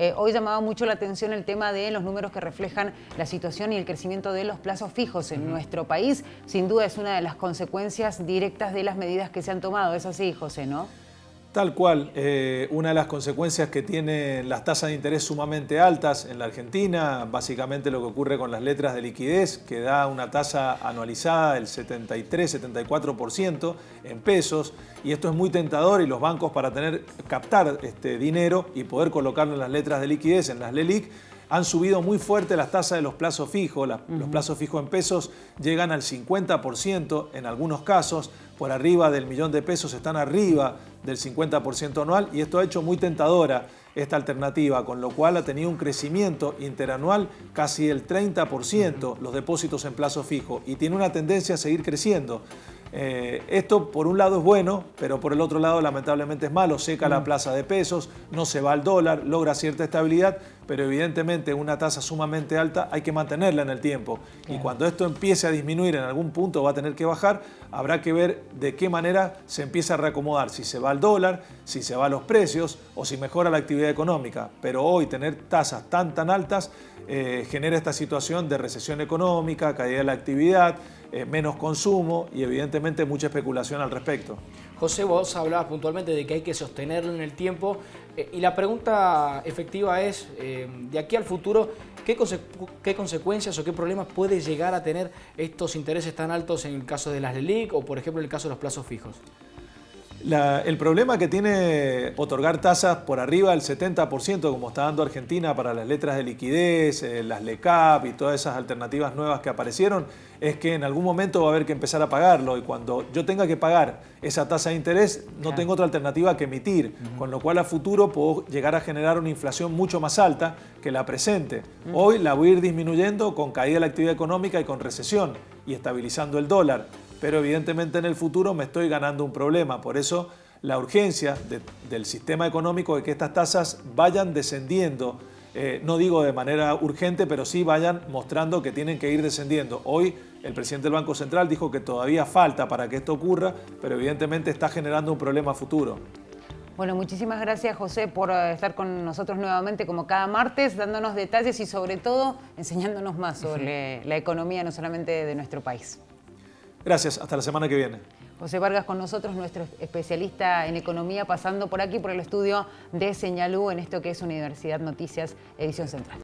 Eh, hoy llamaba mucho la atención el tema de los números que reflejan la situación y el crecimiento de los plazos fijos en nuestro país. Sin duda es una de las consecuencias directas de las medidas que se han tomado. Es así, José, ¿no? Tal cual, eh, una de las consecuencias que tienen las tasas de interés sumamente altas en la Argentina, básicamente lo que ocurre con las letras de liquidez, que da una tasa anualizada del 73-74% en pesos, y esto es muy tentador y los bancos para tener, captar este dinero y poder colocarlo en las letras de liquidez, en las LELIC, han subido muy fuerte las tasas de los plazos fijos. Los plazos fijos en pesos llegan al 50% en algunos casos, por arriba del millón de pesos están arriba del 50% anual y esto ha hecho muy tentadora esta alternativa, con lo cual ha tenido un crecimiento interanual casi del 30% los depósitos en plazo fijo y tiene una tendencia a seguir creciendo. Eh, esto por un lado es bueno, pero por el otro lado lamentablemente es malo. Seca la mm. plaza de pesos, no se va al dólar, logra cierta estabilidad, pero evidentemente una tasa sumamente alta hay que mantenerla en el tiempo. Y cuando esto empiece a disminuir en algún punto va a tener que bajar, habrá que ver de qué manera se empieza a reacomodar, si se va al dólar, si se va los precios o si mejora la actividad económica. Pero hoy tener tasas tan tan altas eh, genera esta situación de recesión económica, caída de la actividad, eh, menos consumo y evidentemente mucha especulación al respecto. José, vos hablabas puntualmente de que hay que sostenerlo en el tiempo eh, y la pregunta efectiva es, de aquí al futuro, ¿qué, ¿qué, consecuencias o qué problemas puede llegar a tener estos intereses tan altos en el caso de las LELIC o por ejemplo en el caso de los plazos fijos? el problema que tiene otorgar tasas por arriba del 70%, como está dando Argentina para las letras de liquidez, eh, las LECAP y todas esas alternativas nuevas que aparecieron, es que en algún momento va a haber que empezar a pagarlo y cuando yo tenga que pagar esa tasa de interés, no tengo otra alternativa que emitir, con lo cual a futuro puedo llegar a generar una inflación mucho más alta que la presente. Hoy la voy a ir disminuyendo con caída de la actividad económica y con recesión y estabilizando el dólar pero evidentemente en el futuro me estoy ganando un problema. Por eso la urgencia del sistema económico de que estas tasas vayan descendiendo, eh, no digo de manera urgente, pero sí vayan mostrando que tienen que ir descendiendo. Hoy el presidente del Banco Central dijo que todavía falta para que esto ocurra, pero evidentemente está generando un problema futuro. Bueno, muchísimas gracias José por eh, estar con nosotros nuevamente como cada martes, dándonos detalles y sobre todo enseñándonos más sobre la economía no solamente de nuestro país. Gracias, hasta la semana que viene. José Vargas con nosotros, nuestro especialista en economía, pasando por aquí por el estudio de Señalú en esto que es Universidad Noticias, edición central.